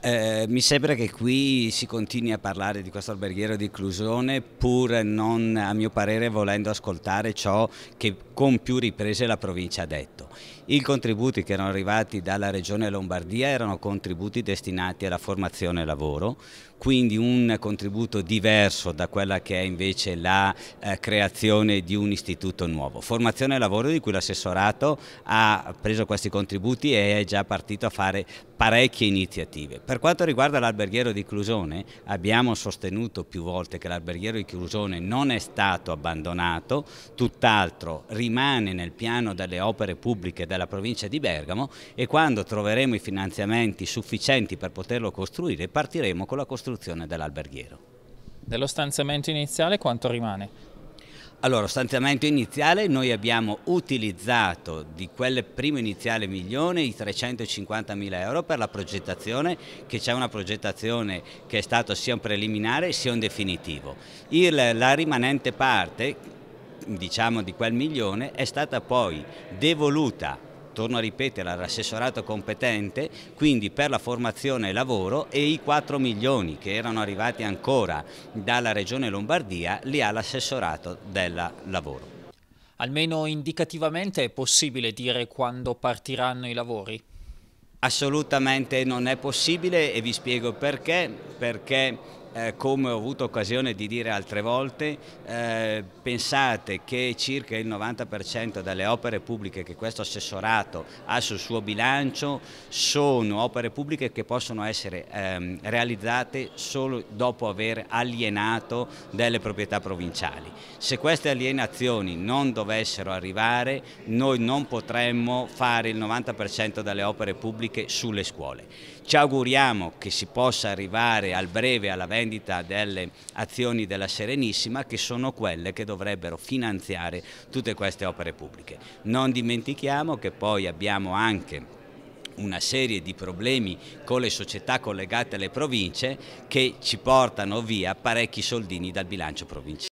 Beh, eh, mi sembra che qui si continui a parlare di questo alberghiero di inclusione pur non, a mio parere, volendo ascoltare ciò che con più riprese la provincia ha detto. I contributi che erano arrivati dalla regione Lombardia erano contributi destinati alla formazione e lavoro, quindi un contributo diverso da quella che è invece la eh, creazione di un istituto nuovo. Formazione e lavoro di cui l'assessorato ha preso questi contributi e è già partito a fare parecchie iniziative. Per quanto riguarda l'alberghiero di Clusone abbiamo sostenuto più volte che l'alberghiero di Clusone non è stato abbandonato, tutt'altro rimane nel piano delle opere pubbliche della provincia di Bergamo e quando troveremo i finanziamenti sufficienti per poterlo costruire partiremo con la costruzione dell'alberghiero. Dello stanziamento iniziale quanto rimane? Allora, stanziamento iniziale, noi abbiamo utilizzato di quel primo iniziale milione i 350 mila euro per la progettazione, che c'è una progettazione che è stata sia un preliminare sia un definitivo. Il, la rimanente parte diciamo di quel milione è stata poi devoluta torno a ripetere, all'assessorato competente, quindi per la formazione e lavoro e i 4 milioni che erano arrivati ancora dalla Regione Lombardia li ha l'assessorato del lavoro. Almeno indicativamente è possibile dire quando partiranno i lavori? Assolutamente non è possibile e vi spiego perché, perché eh, come ho avuto occasione di dire altre volte, eh, pensate che circa il 90% delle opere pubbliche che questo assessorato ha sul suo bilancio sono opere pubbliche che possono essere ehm, realizzate solo dopo aver alienato delle proprietà provinciali. Se queste alienazioni non dovessero arrivare noi non potremmo fare il 90% delle opere pubbliche sulle scuole. Ci auguriamo che si possa arrivare al breve alla vendita vendita delle azioni della Serenissima che sono quelle che dovrebbero finanziare tutte queste opere pubbliche. Non dimentichiamo che poi abbiamo anche una serie di problemi con le società collegate alle province che ci portano via parecchi soldini dal bilancio provinciale.